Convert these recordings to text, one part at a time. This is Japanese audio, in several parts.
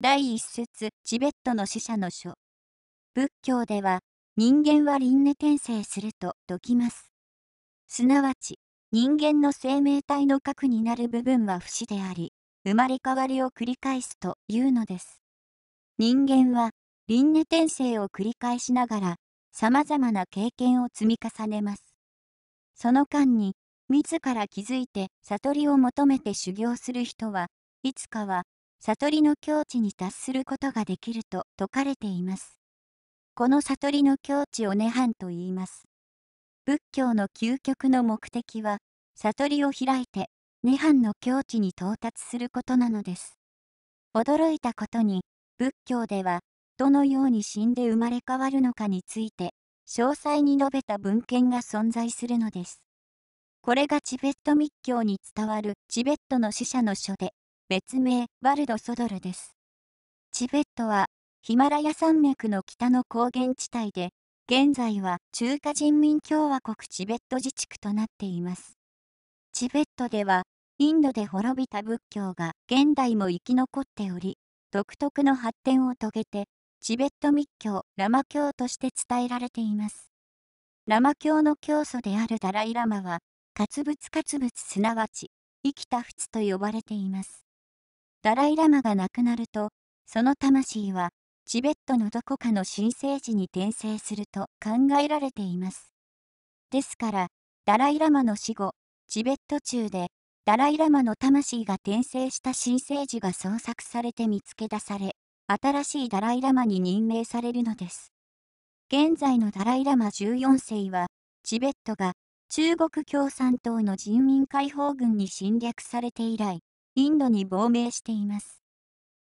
第一節チベットの死者の書仏教では人間は輪廻転生すると説きますすなわち人間の生命体の核になる部分は不死であり生まれ変わりを繰り返すというのです人間は輪廻転生を繰り返しながら様々な経験を積み重ねますその間に自ら気づいて悟りを求めて修行する人はいつかは悟りの境地に達することができると説かれています。この悟りの境地を涅槃と言います。仏教の究極の目的は、悟りを開いて、涅槃の境地に到達することなのです。驚いたことに、仏教では、どのように死んで生まれ変わるのかについて、詳細に述べた文献が存在するのです。これがチベット密教に伝わるチベットの死者の書で、別名ワルドソドルです。チベットはヒマラヤ山脈の北の高原地帯で、現在は中華人民共和国チベット自治区となっています。チベットでは、インドで滅びた仏教が現代も生き残っており、独特の発展を遂げて、チベット密教、ラマ教として伝えられています。ラマ教の教祖であるダライラマは、活物活物すなわち、生きた仏と呼ばれています。ダライ・ラマが亡くなると、その魂は、チベットのどこかの新生児に転生すると考えられています。ですから、ダライ・ラマの死後、チベット中で、ダライ・ラマの魂が転生した新生児が創作されて見つけ出され、新しいダライ・ラマに任命されるのです。現在のダライ・ラマ14世は、チベットが中国共産党の人民解放軍に侵略されて以来、インドに亡命しています。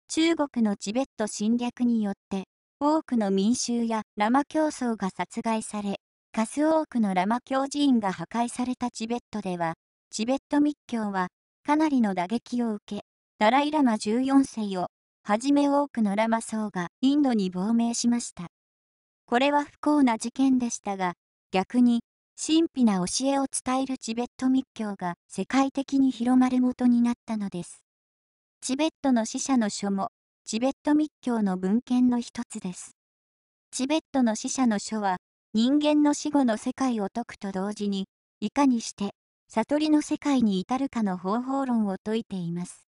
中国のチベット侵略によって、多くの民衆やラマ教僧が殺害され、数多くのラマ教寺院が破壊されたチベットでは、チベット密教はかなりの打撃を受け、ダライ・ラマ14世をはじめ多くのラマ僧がインドに亡命しました。これは不幸な事件でしたが、逆に神秘な教えを伝えるチベット密教が世界的に広まる元になったのです。チベットの死者の書も、チベット密教の文献の一つです。チベットの死者の書は、人間の死後の世界を解くと同時に、いかにして悟りの世界に至るかの方法論を説いています。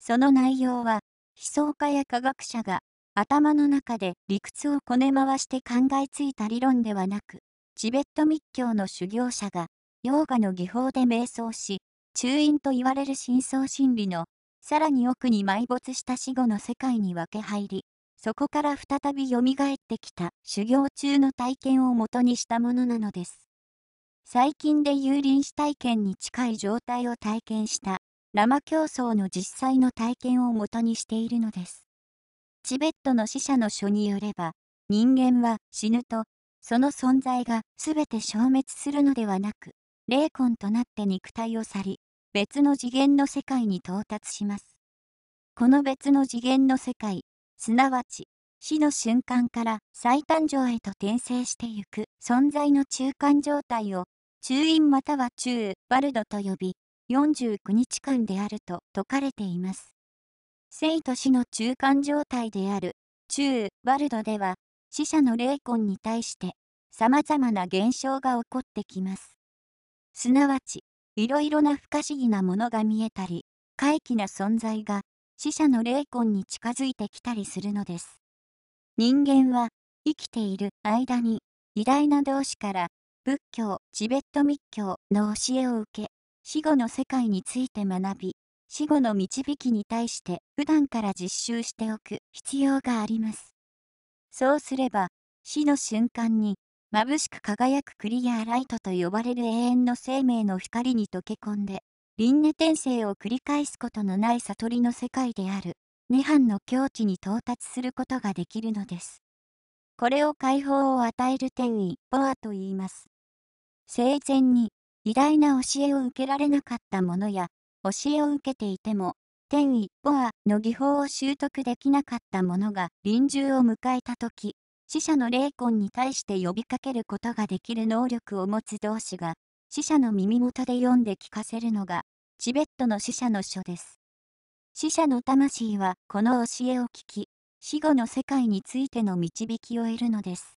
その内容は、思想家や科学者が頭の中で理屈をこね回して考えついた理論ではなく、チベット密教の修行者が、ヨーガの技法で瞑想し、中陰と言われる深層心理の、さらに奥に埋没した死後の世界に分け入り、そこから再び蘇ってきた修行中の体験をもとにしたものなのです。最近で有臨死体験に近い状態を体験したラマ競争の実際の体験をもとにしているのです。チベットの死者の書によれば、人間は死ぬとその存在が全て消滅するのではなく、霊魂となって肉体を去り、別の次元の世界に到達します。この別の次元の世界、すなわち死の瞬間から再誕生へと転生してゆく存在の中間状態を中陰または中バルドと呼び49日間であると説かれています生と死の中間状態である中バルドでは死者の霊魂に対して様々な現象が起こってきます。すなわち、いろいろな不可思議なものが見えたり、怪奇な存在が死者の霊魂に近づいてきたりするのです。人間は生きている間に偉大な同志から仏教、チベット密教の教えを受け、死後の世界について学び、死後の導きに対して普段から実習しておく必要があります。そうすれば、死の瞬間に、眩しく輝くクリアライトと呼ばれる永遠の生命の光に溶け込んで、輪廻転生を繰り返すことのない悟りの世界である、涅槃の境地に到達することができるのです。これを解放を与える天意、ボアと言います。生前に、偉大な教えを受けられなかった者や、教えを受けていても、天一歩アの技法を習得できなかった者が臨終を迎えた時、死者の霊魂に対して呼びかけることができる能力を持つ同士が、死者の耳元で読んで聞かせるのが、チベットの死者の書です。死者の魂はこの教えを聞き、死後の世界についての導きを得るのです。